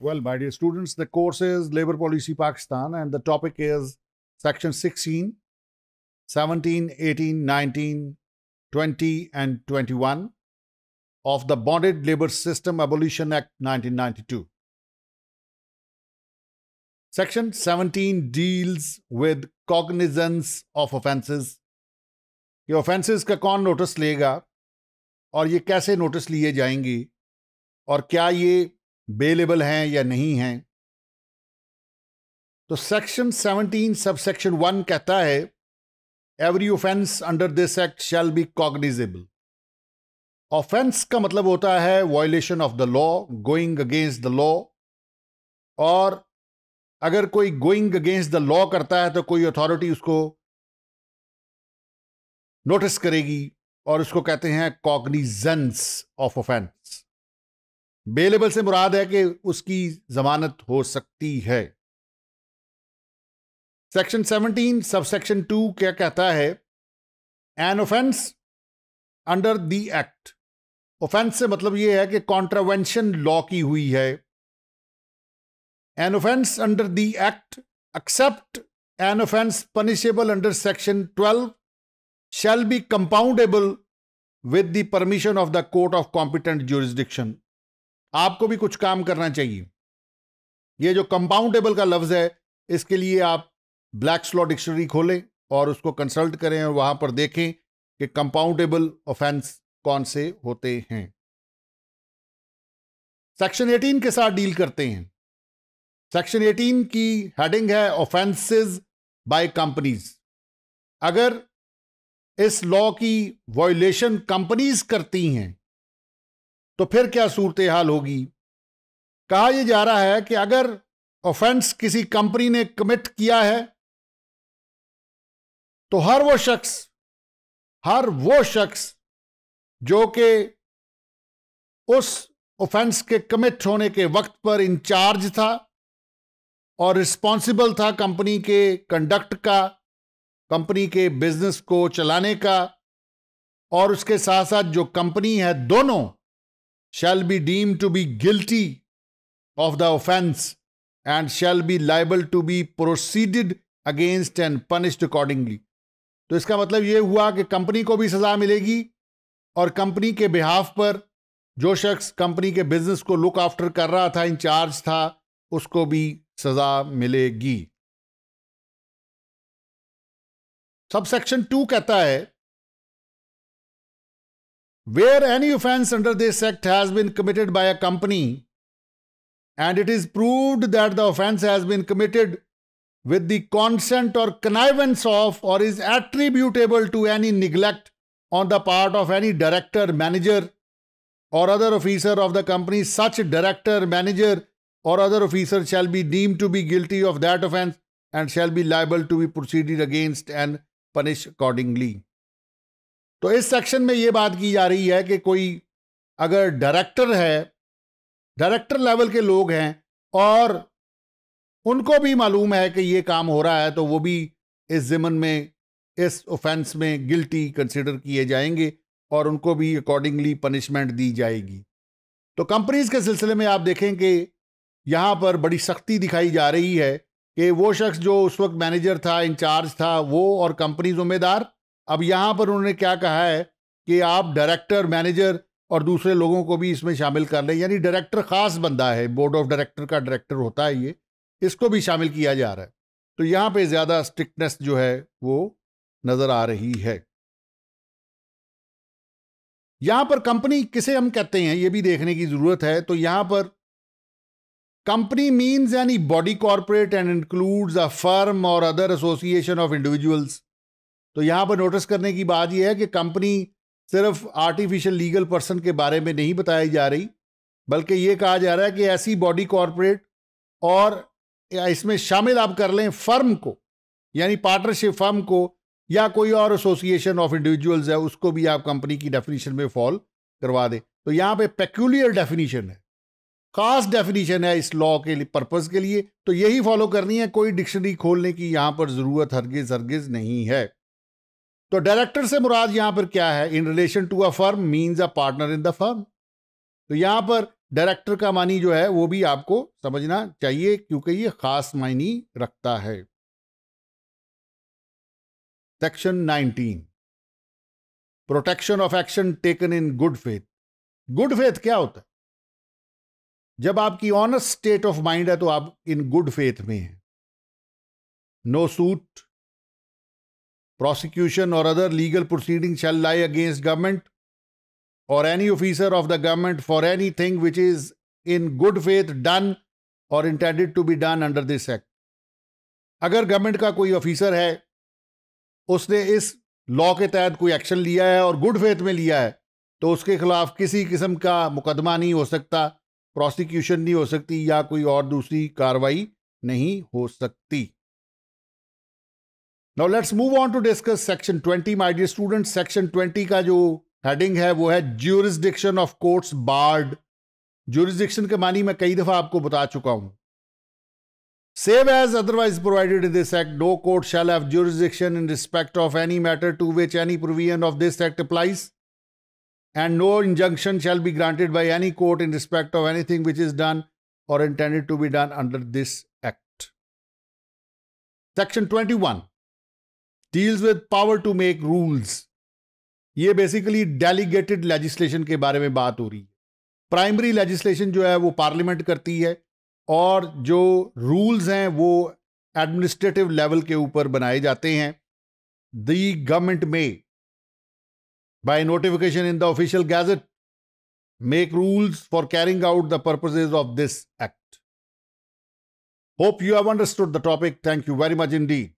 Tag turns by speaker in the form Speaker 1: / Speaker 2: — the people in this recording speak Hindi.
Speaker 1: Well, my dear students, the course is Labor Policy Pakistan and the topic is section 16, 17, 18, 19, 20 and 21 of the Bonded Labor System Abolition Act 1992. Section 17 deals with cognizance of offenses. ये offenses का कौन notice लेगा और ये कैसे notice लिए जाएंगी और क्या ये बेलेबल हैं या नहीं हैं तो सेक्शन 17 सब सेक्शन वन कहता है every offence under this act shall be cognizable offence का मतलब होता है violation of the law going against the law और अगर कोई गोइंग अगेंस्ट द लॉ करता है तो कोई अथॉरिटी उसको नोटिस करेगी और उसको कहते हैं कॉग्निजेंस ऑफ ऑफेंस बेलेबल से मुराद है कि उसकी जमानत हो सकती है सेक्शन 17 सब सेक्शन टू क्या कहता है an offence under the act offence से मतलब यह है कि कॉन्ट्रावेंशन लॉ की हुई है an offence under the act except an offence punishable under section 12 shall be compoundable with the permission of the court of competent jurisdiction आपको भी कुछ काम करना चाहिए ये जो कंपाउंडेबल का लफ्ज़ है इसके लिए आप ब्लैक स्लॉ डिक्शनरी खोलें और उसको कंसल्ट करें और वहां पर देखें कि कंपाउंडेबल ऑफेंस कौन से होते हैं सेक्शन 18 के साथ डील करते हैं सेक्शन 18 की हेडिंग है ऑफेंसेस बाय कंपनीज अगर इस लॉ की वॉयलेशन कंपनीज करती हैं तो फिर क्या सूरत हाल होगी कहा यह जा रहा है कि अगर ऑफेंस किसी कंपनी ने कमिट किया है तो हर वो शख्स हर वो शख्स जो कि उस ऑफेंस के कमिट होने के वक्त पर इंचार्ज था और रिस्पॉन्सिबल था कंपनी के कंडक्ट का कंपनी के बिजनेस को चलाने का और उसके साथ साथ जो कंपनी है दोनों shall be deemed to be guilty of the offense and shall be liable to be proceeded against and punished accordingly. तो इसका मतलब ये हुआ कि कंपनी को भी सजा मिलेगी और कंपनी के बिहाफ पर जो शख्स कंपनी के बिजनेस को लुक आफ्टर कर रहा था इंचार्ज था उसको भी सजा मिलेगी सबसेक्शन टू कहता है Where any offense under this Act has been committed by a company and it is proved that the offense has been committed with the consent or connivance of or is attributable to any neglect on the part of any director, manager, or other officer of the company, such director, manager, or other officer shall be deemed to be guilty of that offense and shall be liable to be proceeded against and punished accordingly. तो इस सेक्शन में ये बात की जा रही है कि कोई अगर डायरेक्टर है डायरेक्टर लेवल के लोग हैं और उनको भी मालूम है कि ये काम हो रहा है तो वो भी इस जिमन में इस ऑफेंस में गिल्टी कंसिडर किए जाएंगे और उनको भी अकॉर्डिंगली पनिशमेंट दी जाएगी तो कंपनीज के सिलसिले में आप देखें कि यहाँ पर बड़ी सख्ती दिखाई जा रही है कि वो शख्स जो उस वक्त मैनेजर था इंचार्ज था वो और कंपनी ज़िम्मेदार अब यहाँ पर उन्होंने क्या कहा है कि आप डायरेक्टर मैनेजर और दूसरे लोगों को भी इसमें शामिल कर लें यानी डायरेक्टर ख़ास बंदा है बोर्ड ऑफ डायरेक्टर का डायरेक्टर होता है ये इसको भी शामिल किया जा रहा है तो यहाँ पे ज़्यादा स्ट्रिक्टनेस जो है वो नज़र आ रही है यहाँ पर कंपनी किसे हम कहते हैं ये भी देखने की ज़रूरत है तो यहाँ पर कंपनी मीन्स यानी body corporate and includes a firm और अदर एसोसिएशन ऑफ इंडिविजुअल्स तो यहाँ पर नोटिस करने की बात यह है कि कंपनी सिर्फ आर्टिफिशियल लीगल पर्सन के बारे में नहीं बताई जा रही बल्कि ये कहा जा रहा है कि ऐसी बॉडी कॉरपोरेट और इसमें शामिल आप कर लें फर्म को यानी पार्टनरशिप फर्म को या कोई और एसोसिएशन ऑफ इंडिविजुअल्स है उसको भी आप कंपनी की डेफिनेशन में फॉल करवा दें तो यहाँ पे पेक्यूलियर डेफिनेशन है खास डेफिनेशन है इस लॉ के लिए पर्पज़ के लिए तो यही फॉलो करनी है कोई डिक्शनरी खोलने की यहाँ पर ज़रूरत हरगिज़ हरगिज़ नहीं है तो डायरेक्टर से मुराद यहां पर क्या है in relation to a firm means a partner in the firm तो यहां पर डायरेक्टर का मानी जो है वो भी आपको समझना चाहिए क्योंकि ये खास मायनी रखता है section 19 protection of action taken in good faith good faith क्या होता है जब आपकी ऑनेस्ट स्टेट ऑफ माइंड है तो आप इन गुड फेथ में हैं no suit prosecution or other legal proceeding shall lie against government or any officer of the government for anything which is in good faith done or intended to be done under this act agar government ka koi officer hai usne is law ke तहत koi action liya hai aur good faith mein liya hai to uske khilaf kisi किस्म ka मुकदमा nahi ho sakta prosecution nahi ho sakti ya koi aur dusri karwai nahi ho sakti Now let's move on to discuss Section 20 my dear students. Section 20 का जो heading है वो है jurisdiction of courts barred. Jurisdiction के मानी मैं कई दफा आपको बता चुका हूं Save as otherwise provided in this Act, no court shall have jurisdiction in respect of any matter to which any provision of this Act applies, and no injunction shall be granted by any court in respect of anything which is done or intended to be done under this Act. Section 21 deals with power to make rules ये बेसिकली डेलीगेटेड लेजिस्लेशन के बारे में बात हो रही है प्राइमरी लेजिस्लेशन जो है वो पार्लियामेंट करती है और जो रूल्स हैं वो एडमिनिस्ट्रेटिव लेवल के ऊपर बनाए जाते हैं the government may by notification in the official gazette make rules for carrying out the purposes of this act hope you have understood the topic thank you very much indeed.